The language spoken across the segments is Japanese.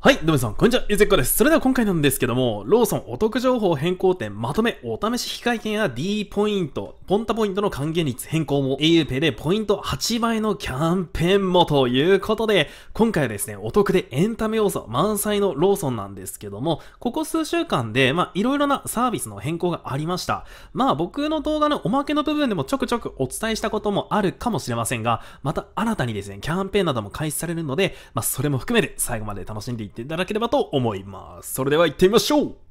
はい、どうもさん、こんにちは、ゆずっこです。それでは今回なんですけども、ローソンお得情報変更点まとめお試し非会券や D ポイント、ポンタポイントの還元率変更も auPay でポイント8倍のキャンペーンもということで、今回はですね、お得でエンタメ要素満載のローソンなんですけども、ここ数週間で、まあ、いろいろなサービスの変更がありました。まあ、僕の動画のおまけの部分でもちょくちょくお伝えしたこともあるかもしれませんが、また新たにですね、キャンペーンなども開始されるので、まあ、それも含めて最後まで楽しんでいっていただければと思います。それでは行ってみましょう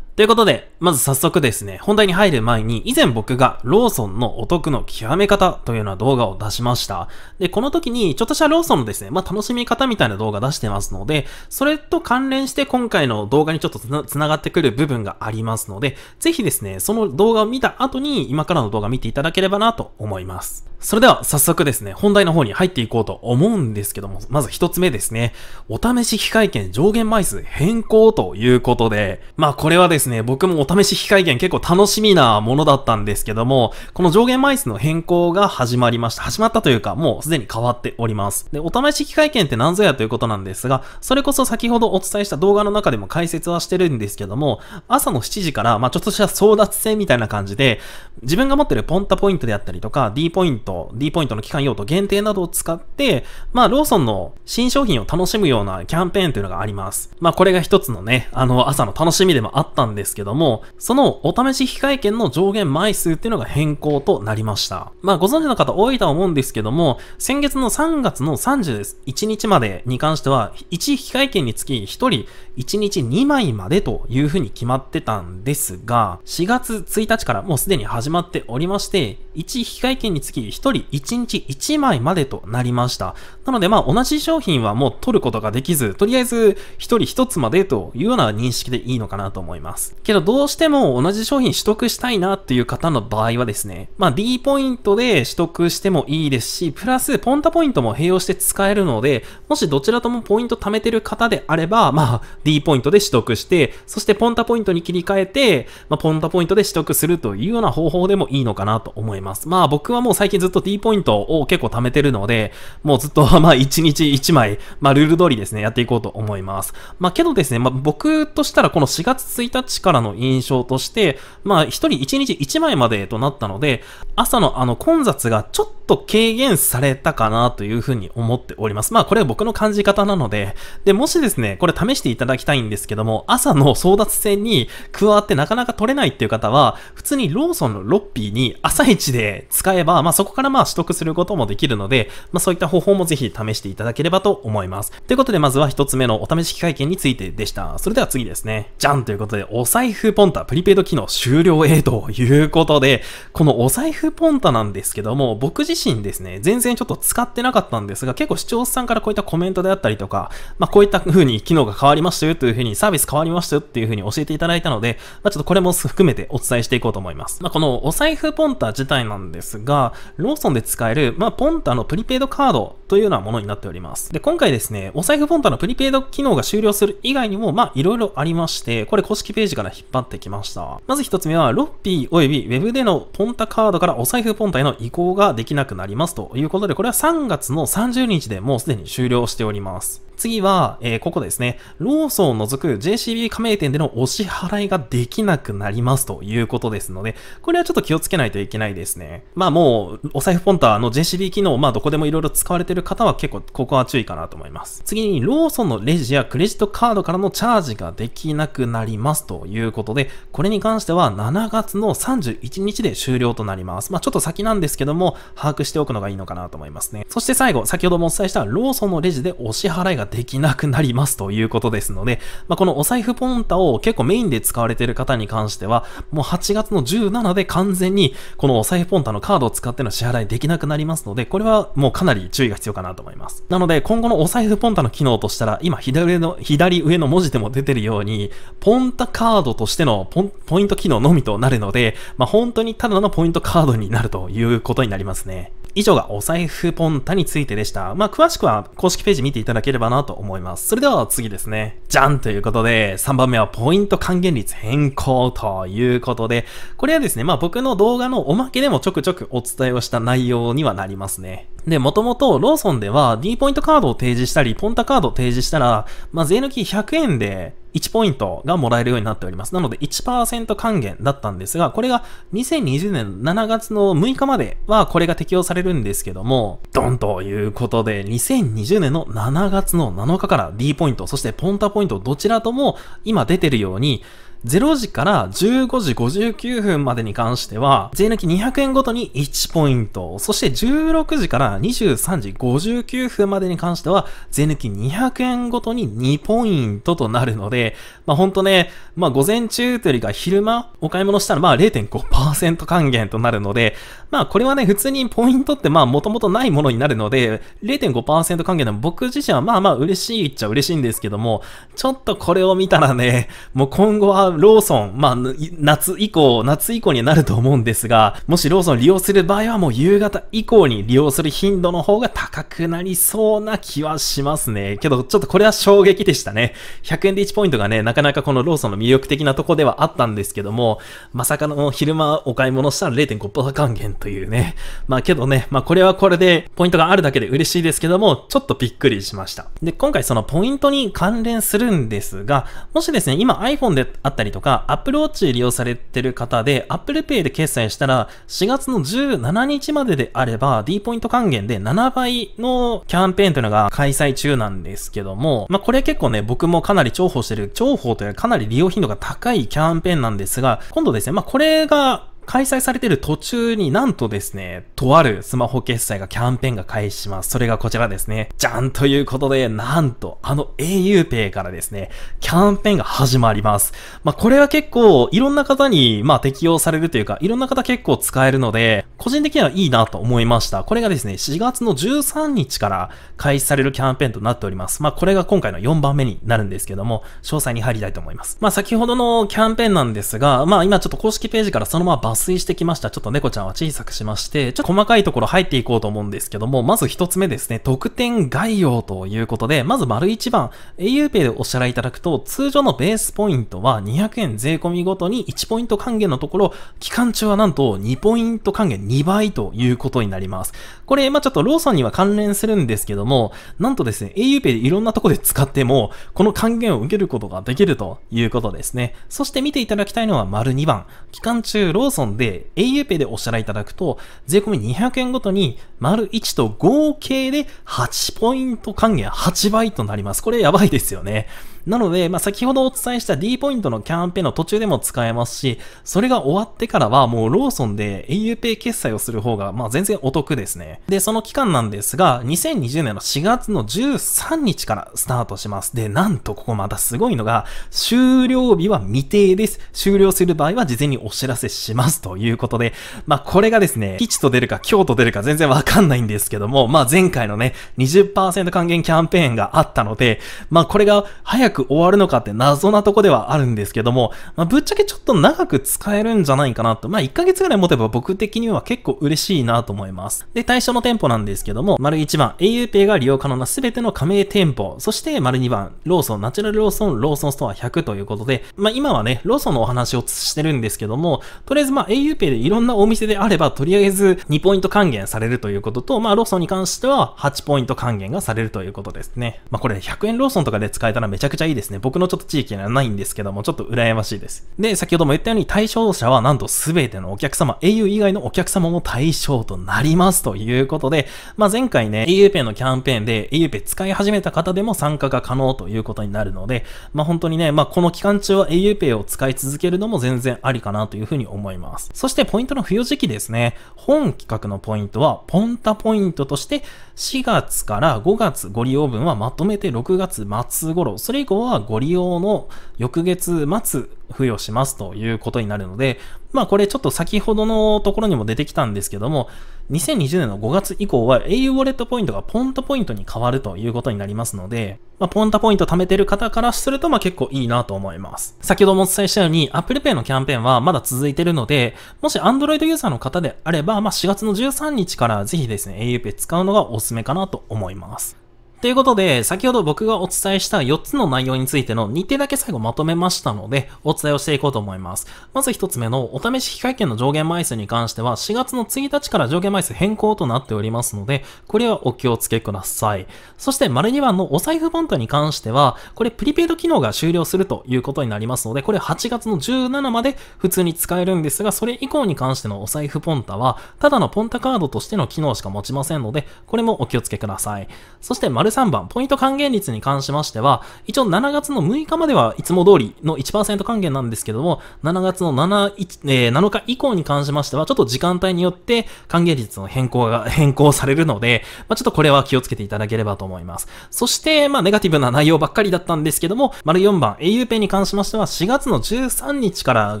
ということで、まず早速ですね、本題に入る前に、以前僕がローソンのお得の極め方というような動画を出しました。で、この時に、ちょっとしたローソンのですね、まあ、楽しみ方みたいな動画出してますので、それと関連して今回の動画にちょっとつながってくる部分がありますので、ぜひですね、その動画を見た後に、今からの動画見ていただければなと思います。それでは早速ですね、本題の方に入っていこうと思うんですけども、まず一つ目ですね、お試し機会券上限枚数変更ということで、まあこれはですね、僕もお試し機会券結構楽しみなものだったんですけども、この上限枚数の変更が始まりました。始まったというか、もうすでに変わっております。で、お試し機会券って何ぞやということなんですが、それこそ先ほどお伝えした動画の中でも解説はしてるんですけども、朝の7時から、まあちょっとした争奪戦みたいな感じで、自分が持ってるポンタポイントであったりとか、D ポイントト、D ポイントの期間用途限定などを使って、まあ、ローソンの新商品を楽しむようなキャンペーンというのがあります。まあ、これが一つのね、あの、朝の楽しみでもあったんですけども、そのお試し非会券の上限枚数っていうのが変更となりました。まあ、ご存知の方多いとは思うんですけども、先月の3月の31日までに関しては、1非会券につき1人1日2枚までというふうに決まってたんですが、4月1日からもうすでに始まっておりまして、1機会券につき1一人1日1枚までとなりました。なのでまあ同じ商品はもう取ることができず、とりあえず一人一つまでというような認識でいいのかなと思います。けどどうしても同じ商品取得したいなっていう方の場合はですね、まあ D ポイントで取得してもいいですし、プラスポンタポイントも併用して使えるので、もしどちらともポイント貯めてる方であれば、まあ D ポイントで取得して、そしてポンタポイントに切り替えて、まあ、ポンタポイントで取得するというような方法でもいいのかなと思います。まあ僕はもう最近ずっっと T ポイントを結構貯めてるので、もうずっと、まあ、1日1枚、まあ、ルール通りですね、やっていこうと思います。まあ、けどですね、まあ、僕としたらこの4月1日からの印象として、まあ、1人1日1枚までとなったので、朝のあの混雑がちょっと軽減されたかなというふうに思っております。まあ、これは僕の感じ方なので、で、もしですね、これ試していただきたいんですけども、朝の争奪戦に加わってなかなか取れないっていう方は、普通にローソンのロッピーに朝一で使えば、まあ、そこからからまあ取得することもできるので、まあそういった方法もぜひ試していただければと思います。ということでまずは一つ目のお試し機会券についてでした。それでは次ですね。じゃんということで、お財布ポンタプリペイド機能終了へということで、このお財布ポンタなんですけども、僕自身ですね、全然ちょっと使ってなかったんですが、結構視聴者さんからこういったコメントであったりとか、まあこういった風に機能が変わりましたよという風にサービス変わりましたよっていう風に教えていただいたので、まあちょっとこれも含めてお伝えしていこうと思います。まあこのお財布ポンタ自体なんですが、ローソンで使える、まあ、ポンタのプリペイドカードというようなものになっております。で、今回ですね、お財布ポンタのプリペイド機能が終了する以外にも、まあ、いろいろありまして、これ公式ページから引っ張ってきました。まず一つ目は、ロッピー及び Web でのポンタカードからお財布ポンタへの移行ができなくなりますということで、これは3月の30日でもうすでに終了しております。次は、えー、ここですね。ローソンを除く JCB 加盟店でのお支払いができなくなりますということですので、これはちょっと気をつけないといけないですね。まあもう、お財布ポンターの JCB 機能、まあどこでもいろいろ使われてる方は結構ここは注意かなと思います。次に、ローソンのレジやクレジットカードからのチャージができなくなりますということで、これに関しては7月の31日で終了となります。まあちょっと先なんですけども、把握しておくのがいいのかなと思いますね。そして最後、先ほどもお伝えしたローソンのレジでお支払いができなくなりますということですので、まあこのお財布ポンタを結構メインで使われている方に関しては、もう8月の17で完全にこのお財布ポンタのカードを使っての支払いできなくなりますので、これはもうかなり注意が必要かなと思います。なので、今後のお財布ポンタの機能としたら、今左上の、左上の文字でも出てるように、ポンタカードとしてのポポイント機能のみとなるので、まあ、本当にただのポイントカードになるということになりますね。以上がお財布ポンタについてでした。まあ、詳しくは公式ページ見ていただければなと思います。それでは次ですね。じゃんということで、3番目はポイント還元率変更ということで、これはですね、まあ僕の動画のおまけでもちょくちょくお伝えをした内容にはなりますね。で、もともとローソンでは D ポイントカードを提示したり、ポンタカードを提示したら、まあ、税抜き100円で1ポイントがもらえるようになっております。なので1%還元だったんですが、これが2020年7月の6日まではこれが適用されるんですけども、ドンということで、2020年の7月の7日から D ポイント、そしてポンタポイントどちらとも今出てるように、0時から15時59分までに関しては、税抜き200円ごとに1ポイント、そして16時から23時59分までに関しては、税抜き200円ごとに2ポイントとなるので、まあほんとね、まあ午前中というよりか昼間お買い物したらまあ0.5%還元となるので、まあこれはね、普通にポイントってまあもともとないものになるので、0.5%還元でも僕自身はまあまあ嬉しいっちゃ嬉しいんですけども、ちょっとこれを見たらね、もう今後はローソン、まあ、夏以降、夏以降になると思うんですが、もしローソン利用する場合はもう夕方以降に利用する頻度の方が高くなりそうな気はしますね。けど、ちょっとこれは衝撃でしたね。100円で1ポイントがね、なかなかこのローソンの魅力的なとこではあったんですけども、まさかの昼間お買い物したら0.5%還元というね。まあけどね、まあこれはこれでポイントがあるだけで嬉しいですけども、ちょっとびっくりしました。で、今回そのポイントに関連するんですが、もしですね、今 iPhone であったったりとか、Apple Watch 利用されてる方で、Apple Pay で決済したら、4月の17日までであれば、D ポイント還元で7倍のキャンペーンというのが開催中なんですけども、まあ、これ結構ね、僕もかなり重宝してる、重宝というかかなり利用頻度が高いキャンペーンなんですが、今度ですね、まあ、これが開催されている途中になんとですね、とあるスマホ決済がキャンペーンが開始します。それがこちらですね。じゃんということで、なんと、あの auPay からですね、キャンペーンが始まります。まあ、これは結構、いろんな方に、ま適用されるというか、いろんな方結構使えるので、個人的にはいいなと思いました。これがですね、4月の13日から開始されるキャンペーンとなっております。まあ、これが今回の4番目になるんですけども、詳細に入りたいと思います。まあ、先ほどのキャンペーンなんですが、まあ、今ちょっと公式ページからそのまま抜衰してきました。ちょっと猫ちゃんは小さくしまして、ちょっと細かいところ入っていこうと思うんですけども、まず一つ目ですね、特典概要ということで、まず丸1番、auPay でお支払いいただくと、通常のベースポイントは200円税込みごとに1ポイント還元のところ、期間中はなんと2ポイント還元2倍ということになります。これ、まあ、ちょっとローソンには関連するんですけども、なんとですね、auPay でいろんなとこで使っても、この還元を受けることができるということですね。そして見ていただきたいのは丸2番、期間中ローソン Amazon で auPay でお支払いいただくと、税込み200円ごとに、丸1と合計で8ポイント還元8倍となります。これやばいですよね。なので、まあ、先ほどお伝えした D ポイントのキャンペーンの途中でも使えますし、それが終わってからはもうローソンで auPay 決済をする方が、まあ、全然お得ですね。で、その期間なんですが、2020年の4月の13日からスタートします。で、なんとここまたすごいのが、終了日は未定です。終了する場合は事前にお知らせしますということで、まあ、これがですね、吉と出るか京と出るか全然わかんないんですけども、まあ、前回のね、20%還元キャンペーンがあったので、まあ、これが早くく終わるのかって謎なとこではあるんですけども、まあ、ぶっちゃけちょっと長く使えるんじゃないかなと、まあ1ヶ月ぐらい持てば僕的には結構嬉しいなと思います。で、対象の店舗なんですけども、丸1番、auPay が利用可能な全ての加盟店舗、そして丸2番、ローソン、ナチュラルローソン、ローソンストア100ということで、まあ今はね、ローソンのお話をしてるんですけども、とりあえずま auPay でいろんなお店であれば、とりあえず2ポイント還元されるということと、まあローソンに関しては8ポイント還元がされるということですね。まあこれ100円ローソンとかで使えたらめちゃくちゃちゃいいですね。僕のちょっと地域にはないんですけども、ちょっと羨ましいです。で、先ほども言ったように対象者はなんと全てのお客様、au 以外のお客様も対象となりますということで、まあ、前回ね、auPay のキャンペーンで auPay 使い始めた方でも参加が可能ということになるので、まあ、本当にね、まあ、この期間中は auPay を使い続けるのも全然ありかなというふうに思います。そしてポイントの付与時期ですね。本企画のポイントは、ポンタポイントとして4月から5月ご利用分はまとめて6月末頃、それ以降降はご利用の翌月末付与しますということになるので、まあこれちょっと先ほどのところにも出てきたんですけども、2020年の5月以降は au ウォレットポイントがポンタポイントに変わるということになりますので、まあ、ポンタポイント貯めてる方からすると、まあ、結構いいなと思います。先ほどもお伝えしたように、Apple Pay のキャンペーンはまだ続いてるので、もし Android ユーザーの方であれば、まあ、4月の13日からぜひですね、au Pay 使うのがおすすめかなと思います。ということで、先ほど僕がお伝えした4つの内容についての日程だけ最後まとめましたので、お伝えをしていこうと思います。まず1つ目のお試し機会券の上限枚数に関しては、4月の1日から上限枚数変更となっておりますので、これはお気をつけください。そして、丸2番のお財布ポントに関しては、これプリペイド機能が終了するということになりますので、これ8月の17まで普通に使えるんですが、それ以降に関してのお財布ポンタは、ただのポンタカードとしての機能しか持ちませんので、これもお気をつけください。そして、丸丸3番、ポイント還元率に関しましては、一応7月の6日まではいつも通りの1%還元なんですけども、7月の 7, 1え7日以降に関しましては、ちょっと時間帯によって還元率の変更が、変更されるので、まあ、ちょっとこれは気をつけていただければと思います。そして、まあ、ネガティブな内容ばっかりだったんですけども、丸4番、a u ペ a に関しましては、4月の13日から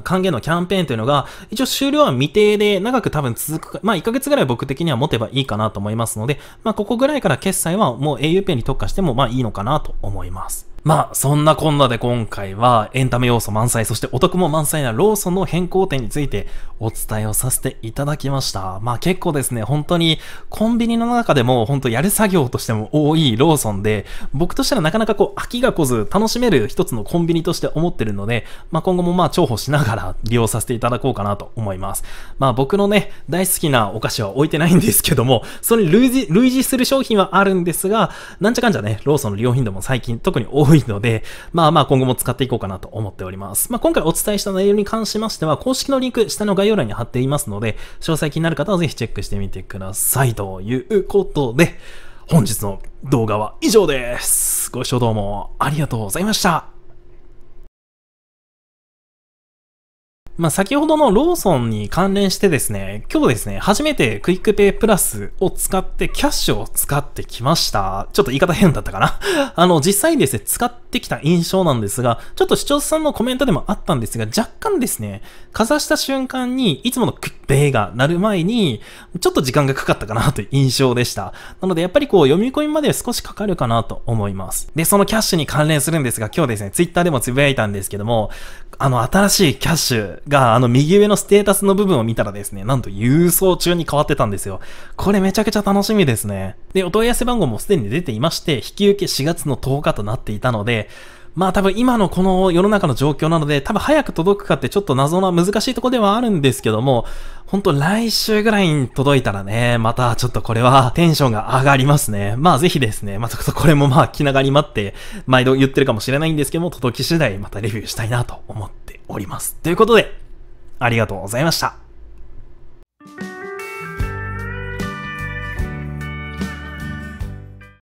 還元のキャンペーンというのが、一応終了は未定で、長く多分続くか、まあ、1ヶ月ぐらい僕的には持てばいいかなと思いますので、まあ、ここぐらいから決済はもう a u いうペンに特化してもまあいいのかなと思います。まあ、そんなこんなで今回はエンタメ要素満載、そしてお得も満載なローソンの変更点についてお伝えをさせていただきました。まあ結構ですね、本当にコンビニの中でも本当やる作業としても多いローソンで、僕としてはなかなかこう飽きが来ず楽しめる一つのコンビニとして思ってるので、まあ今後もまあ重宝しながら利用させていただこうかなと思います。まあ僕のね、大好きなお菓子は置いてないんですけども、それに類似、類似する商品はあるんですが、なんちゃかんじゃね、ローソンの利用頻度も最近特に多い多いので、まあまあ今後も使っていこうかなと思っております。まあ今回お伝えした内容に関しましては、公式のリンク下の概要欄に貼っていますので、詳細気になる方はぜひチェックしてみてください。ということで、本日の動画は以上です。ご視聴どうもありがとうございました。まあ、先ほどのローソンに関連してですね、今日ですね、初めてクイックペイプラスを使ってキャッシュを使ってきました。ちょっと言い方変だったかな あの、実際にですね、使ってってきた印象なんですが、ちょっと視聴者さんのコメントでもあったんですが、若干ですね、かざした瞬間に、いつものクッペーが鳴る前に、ちょっと時間がかかったかなという印象でした。なので、やっぱりこう、読み込みまで少しかかるかなと思います。で、そのキャッシュに関連するんですが、今日ですね、ツイッターでもつぶやいたんですけども、あの、新しいキャッシュが、あの、右上のステータスの部分を見たらですね、なんと郵送中に変わってたんですよ。これめちゃくちゃ楽しみですね。で、お問い合わせ番号もすでに出ていまして、引き受け4月の10日となっていたので、で、まあ多分今のこの世の中の状況なので、多分早く届くかってちょっと謎な難しいとこではあるんですけども、ほんと来週ぐらいに届いたらね、またちょっとこれはテンションが上がりますね。まあぜひですね、また、あ、これもまあ気長に待って、毎度言ってるかもしれないんですけども、届き次第またレビューしたいなと思っております。ということで、ありがとうございました。